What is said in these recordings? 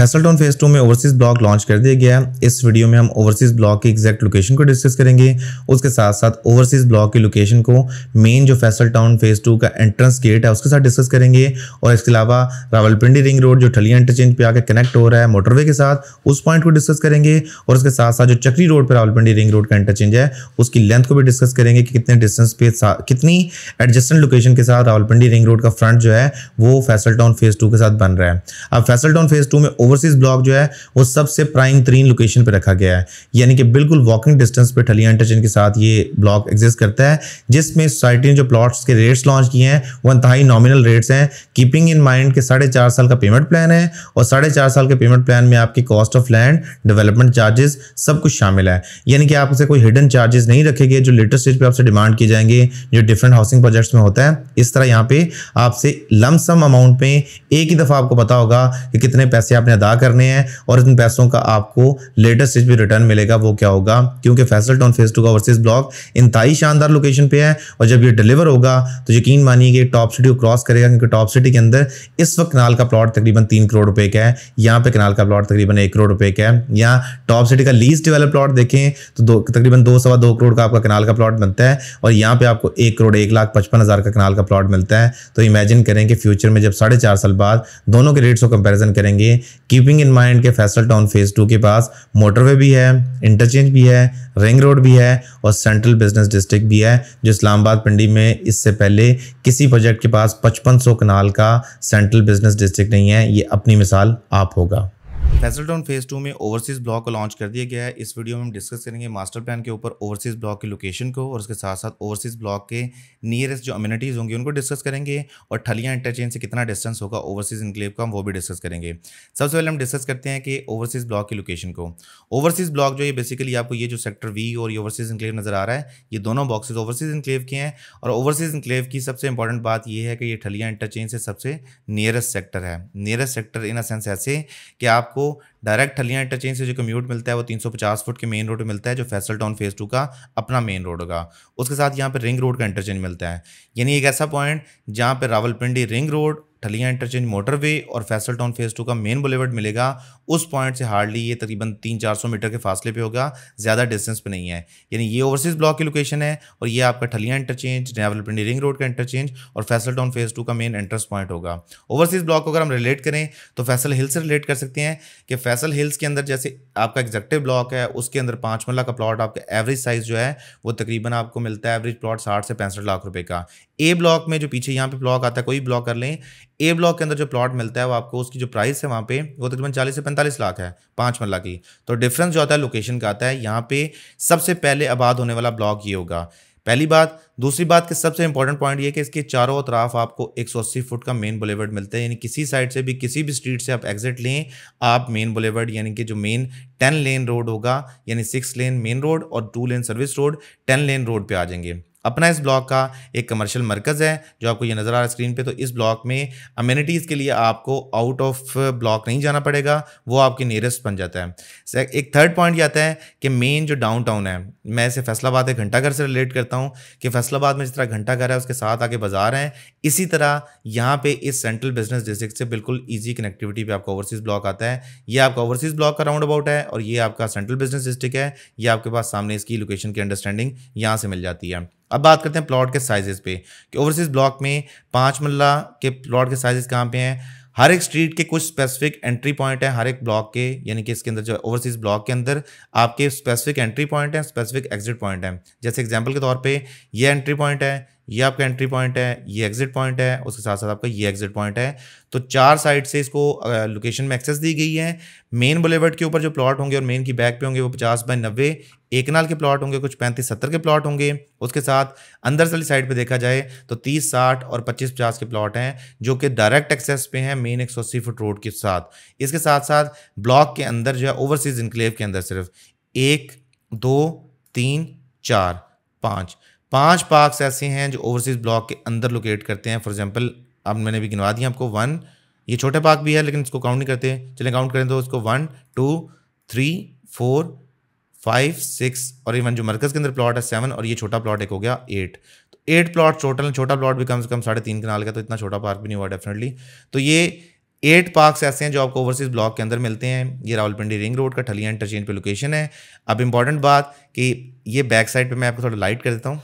town phase two में overseas block launch कर दिया गया इस वीडियो में हम ओवरसीज ब्लॉक की एग्जैक्ट लोकेशन को डिस्कस करेंगे उसके साथ साथ ओवरसीज ब्लॉक की लोकेशन को मेन जो फैसल टाउन फेज टू का एंट्रेंस गेट है उसके साथ डिस्कस करेंगे और इसके अलावा रावलपिंडी रिंग रोड जो ठलिया इंटरचेंज पे आकर कनेक्ट हो रहा है मोटरवे के साथ उस पॉइंट को डिस्कस करेंगे और उसके साथ साथ जो चक्री रोड पर रावलपिंडी रिंग रोड का इंटरचेंज है उसकी लेंथ को भी डिस्कस करेंगे कि कितने डिस्टेंस पे कितनी एडजस्टेंट लोकेशन के साथ रावलपिंडी रिंग रोड का फ्रंट जो है वो फैसल टाउन फेज टू के साथ बन रहा है अब फैसल टाउन फेज टू में ओवरसीज ब्लॉक जो है वो सबसे प्राइम तरीन लोकेशन पर रखा गया है यानी कि बिल्कुल वॉकिंग डिस्टेंस पर ठलिया इंटरचेंज के साथ ये ब्लॉक एग्जिस्ट करता है जिसमें सोसाइटी ने जो प्लॉट्स के रेट्स लॉन्च किए हैं वो अंतहाई नॉमिनल रेट्स हैं कीपिंग इन माइंड के साढ़े चार साल का पेमेंट प्लान है और साढ़े चार साल के पेमेंट प्लान में आपकी cost of land development charges सब कुछ शामिल है यानी कि आपसे कोई हिडन चार्जेस नहीं रखे गए जो लेटेस्ट स्टेज पर आपसे डिमांड किए जाएंगे जो डिफरेंट हाउसिंग प्रोजेक्ट्स में होता है इस तरह यहाँ पे आपसे लमसम अमाउंट में एक ही दफ़ा आपको पता होगा कि कितने पैसे आपने आपने अदा करने हैं और इन पैसों का आपको लेटेस्ट स्टेज पे रिटर्न मिलेगा वो क्या होगा क्योंकि फैसल टाउन फेस टू का ओवरसीज ब्लॉक इंतई शानदार लोकेशन पे है और जब ये डिलीवर होगा तो यकीन मानिए कि टॉप सिटी को क्रॉस करेगा क्योंकि टॉप सिटी के अंदर इस वक्त कनाल का प्लॉट तकरीबन तीन करोड़ रुपए का है यहाँ पे कनाल का प्लॉट तकरीबन एक करोड़ रुपए का है यहाँ टॉप सिटी का लीज डिवेलप प्लॉट देखें तो दो तकरीबन दो सवा दो करोड़ का आपका कनाल का प्लॉट बनता है और यहाँ पे आपको एक करोड़ एक लाख पचपन हज़ार का कनाल का प्लॉट मिलता है तो इमेजिन करें कि फ्यूचर में जब साढ़े चार साल बाद दोनों के रेट्स को कंपेरिजन करेंगे कीपिंग इन माइंड के फैसल टाउन फेज टू के पास मोटरवे भी है इंटरचेंज भी है रिंग रोड भी है और सेंट्रल बिजनेस डिस्ट्रिक्ट भी है जो इस्लामाबाद पिंडी में इससे पहले किसी प्रोजेक्ट के पास पचपन सौ कनाल का सेंट्रल बिजनेस डिस्ट्रिक्ट नहीं है ये अपनी मिसाल आप होगा फैसल टाउन फेज़ टू में ओवरसीज़ ब्लॉक को लॉन्च कर दिया गया है इस वीडियो में हम डिस्कस करेंगे मास्टर प्लान के ऊपर ओवरसीज़ ब्लॉक की लोकेशन को और उसके साथ साथ ओवरसीज़ ब्लॉक के नियरेस्ट जो अम्यूनिटीज़ होंगी उनको डिस्कस करेंगे और ठलिया इंटरचेंज से कितना डिस्टेंस होगा ओवरसीज़ इनक्लेव का वो भी डिस्कस करेंगे सबसे पहले हम डिस्कस करते हैं कि ओवरसीज़ ब्लॉक की लोकेशन को ओवरसीज़ ब्लॉक जो है बेसिकली आपको ये जो सेक्टर वी और ये ओवरसीज़ इनक्लेव नज़र आ रहा है ये दोनों बॉक्सेज ओवरसीज़ इनक्लेव के हैं और ओवरसीज़ इनक्लेव की सबसे इंपॉर्टेंट बात यह है कि ये ठलिया इंटरचेंज से सबसे नियरेस्ट सेक्टर है nearest sector in a sense ऐसे कि आपको आपको डायरेक्ट हलिया इंटरचेंज से जो कम्यूट मिलता है वो 350 फुट के मेन रोड मिलता है जो फैसल टाउन फेज़ टू का अपना मेन रोड होगा उसके साथ यहाँ पर रिंग रोड का इंटरचेंज मिलता है यानी एक ऐसा पॉइंट जहाँ पर Rawalpindi ring road Thalian interchange motorway और फैसल टाउन फेज टू का मेन बुलेवर्ड मिलेगा उस पॉइंट से हार्डली ये तकरीबन तीन चार सौ मीटर के फासले पे होगा ज़्यादा डिस्टेंस पे नहीं है यानी ये ओवरसीज़ ब्लॉक की लोकेशन है और ये आपका Thalian interchange Rawalpindi ring road का इंटरचेंज और फैसल टाउन फेज टू का मेन एंट्रेंस पॉइंट होगा ओवरसीज़ ब्लॉक को अगर हम रिलेट करें तो फैसल हिल्स से रिलेट कर सकते हैं कि फैसल हिल्स के अंदर जैसे आपका एग्जेक्टिव ब्लॉक है उसके अंदर पाँच मल्ला का प्लॉट आपका एवरेज साइज़ जो है वो तकरीबन आपको मिलता है एवरेज प्लॉट साठ से पैंसठ लाख रुपये का ए ब्लॉक में जो पीछे यहाँ पे ब्लॉक आता है कोई ब्लॉक कर लें ए ब्लॉक के अंदर जो प्लॉट मिलता है वो आपको उसकी जो प्राइस है वहाँ पे वो तकरीबन चालीस से पैंतालीस लाख है पाँच मरला की तो डिफरेंस जो आता है लोकेशन का आता है यहाँ पे सबसे पहले आबाद होने वाला ब्लॉक ये होगा पहली बात दूसरी बात के सबसे इंपॉर्टेंट पॉइंट ये कि इसके चारों तरफ आपको 180 फुट का मेन बुलेवर्ड मिलता है यानी किसी साइड से भी किसी भी स्ट्रीट से आप एग्जिट लें आप मेन बुलेवर्ड यानी कि जो मेन टेन लेन रोड होगा यानी सिक्स लेन मेन रोड और two lane service road ten lane road पे आ जाएंगे अपना इस ब्लॉक का एक कमर्शियल मरकज़ है जो आपको ये नज़र आ रहा है स्क्रीन पे तो इस ब्लॉक में अम्यूनिटीज़ के लिए आपको आउट ऑफ ब्लॉक नहीं जाना पड़ेगा वो आपके नियरेस्ट बन जाता है एक थर्ड पॉइंट ये आता है कि मेन जो डाउन टाउन है मैं इसे फैसलाबाद के घंटाघर से रिलेट करता हूँ कि फैसलाबाद में जिस तरह घंटाघर है उसके साथ आगे बाज़ार हैं इसी तरह यहाँ पर इस सेंट्रल बिजनेस डिस्ट्रिक्ट से बिल्कुल ईजी कनेक्टिविटी पर आपका ओवरसीज़ ब्लॉक आता है ये आपका ओवरसीज़ ब्लॉक का राउंड अबाउट है और ये आपका सेंट्रल बिजनेस डिस्ट्रिक्ट है ये आपके पास सामने इसकी लोकेशन की अंडरस्टैंडिंग यहाँ से मिल जाती है अब बात करते हैं प्लॉट के साइजेस पे कि ओवरसीज ब्लॉक में पाँच मल्ला के प्लॉट के साइजेस कहाँ पे हैं हर एक स्ट्रीट के कुछ स्पेसिफिक एंट्री पॉइंट है हर एक ब्लॉक के यानी कि इसके अंदर जो ओवरसीज ब्लॉक के अंदर आपके स्पेसिफिक एंट्री पॉइंट है स्पेसिफिक एग्जिट पॉइंट है जैसे एग्जाम्पल के तौर पर यह एंट्री पॉइंट है ये आपका एंट्री पॉइंट है ये एग्जिट पॉइंट है उसके साथ साथ आपका ये एग्जिट पॉइंट है तो चार साइड से इसको लोकेशन में एक्सेस दी गई है मेन बुलेवर्ड के ऊपर जो प्लॉट होंगे और मेन की बैक पे होंगे वो पचास बाई नब्बे एक नाल के प्लॉट होंगे कुछ पैंतीस सत्तर के प्लॉट होंगे उसके साथ अंदर वाली साइड पे देखा जाए तो तीस साठ और पच्चीस पचास के प्लॉट हैं जो कि डायरेक्ट एक्सेस पे हैं मेन एक सौ अस्सी फुट रोड के साथ इसके साथ साथ ब्लॉक के अंदर जो है ओवरसीज इनक्लेव के अंदर सिर्फ एक दो तीन चार पाँच पांच पार्क्स ऐसे हैं जो ओवरसीज़ ब्लॉक के अंदर लोकेट करते हैं फॉर एग्जांपल अब मैंने भी गिनवा दिया आपको वन ये छोटे पार्क भी है लेकिन इसको काउंट नहीं करते चले काउंट करें तो इसको one two three four five six और इवन जो मरकज़ के अंदर प्लॉट है सेवन और ये छोटा प्लॉट एक हो गया एट तो एट प्लॉट टोटल छोटा प्लॉट भी कम से कम साढ़े तीन कनाल का तो इतना छोटा पार्क भी नहीं हुआ डेफिनेटली तो ये एट पार्क्स ऐसे हैं जो आपको ओवरसीज़ ब्लॉक के अंदर मिलते हैं ये रावलपिंडी रिंग रोड का ठलिया इंटरचेंज पे लोकेशन है अब इंपॉर्टेंट बात कि ये बैक साइड पे मैं आपको थोड़ा लाइट कर देता हूँ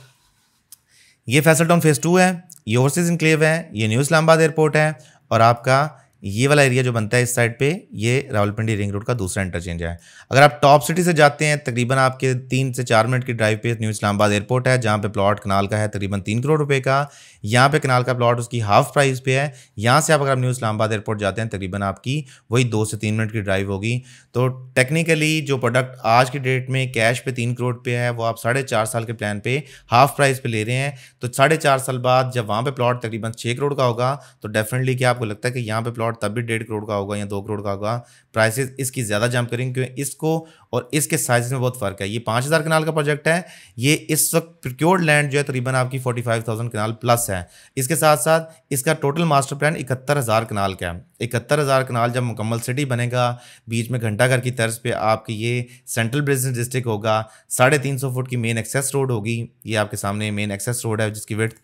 ये फैसल टाउन फेज़ टू है ये ओवरसीज इनक्लेव है ये न्यू इस्लामाबाद एयरपोर्ट है और आपका ये वाला एरिया जो बनता है इस साइड पे ये रावलपिंडी रिंग रोड का दूसरा इंटरचेंज है अगर आप टॉप सिटी से जाते हैं तकरीबन आपके तीन से चार मिनट की ड्राइव पे न्यू इस्लामाबाद एयरपोर्ट है जहाँ पे प्लॉट कनाल का है तकरीबन तीन करोड़ रुपए का यहाँ पे कनाल का प्लॉट उसकी हाफ प्राइस पे है यहाँ से आप अगर आप न्यू इस्लामाबाद एयरपोर्ट जाते हैं तकरीबन आपकी वही दो से तीन मिनट की ड्राइव होगी तो टेक्निकली जो प्रोडक्ट आज की डेट में कैश पे तीन करोड़ पे है वो आप साढ़े चार साल के प्लान पर हाफ प्राइस पर ले रहे हैं तो साढ़े चार साल बाद जब वहाँ पे प्लॉट तकरीबन छः करोड़ का होगा तो डेफिनेटली क्या आपको लगता है कि यहाँ पे प्लॉट तब भी डेढ़ करोड़ का होगा या दो करोड़ का होगा प्राइसेस इसकी ज़्यादा जंप करेंगे क्योंकि इसको और इसके साइज में बहुत फ़र्क है ये पाँच हज़ार कनाल का प्रोजेक्ट है ये इस वक्त प्रिक्योर्ड लैंड जो है तकरीबन आपकी forty five thousand kanal plus है इसके साथ साथ इसका टोटल मास्टर प्लान इकहत्तर हज़ार कनाल का है इकहत्तर हज़ार कनाल जब मुकम्मल सिटी बनेगा बीच में घंटाघर की तर्ज पर आपकी ये सेंट्रल बिजनेस डिस्ट्रिक्ट होगा साढ़े तीन सौ फुट की मेन एक्सेस रोड होगी ये आपके सामने मेन एक्सेस रोड है जिसकी विर्थ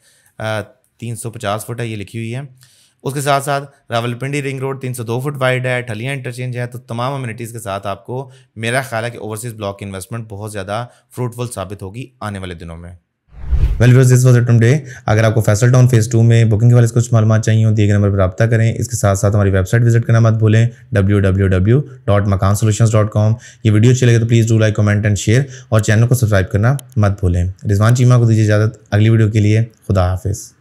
तीन सौ पचास फुट है ये लिखी हुई है उसके साथ साथ रावलपिंडी रिंग रोड तीन सौ दो फुट वाइड है ठलिया इंटरचेंज है तो तमाम अम्यूनिटीज़ के साथ आपको मेरा ख्याल है कि ओवरसीज़ ब्लॉक इन्वेस्टमेंट बहुत ज़्यादा फ्रूटफुल साबित होगी आने वाले दिनों में well views this was today अगर आपको फैसल टाउन फेज टू में बुकिंग के कुछ मालूम चाहिए दिए गए नंबर पर रब्ता करें इसके साथ साथ हमारी वेबसाइट विजिट करना मत भूलें W W W dot Makaan solution dot com ये वीडियो अच्छी लगे तो please do like comment and share और चैनल को सब्सक्राइब करना मत भूलें रिजवान चीमा को दीजिए इजाज़त अगली वीडियो के लिए खुदा हाफिज़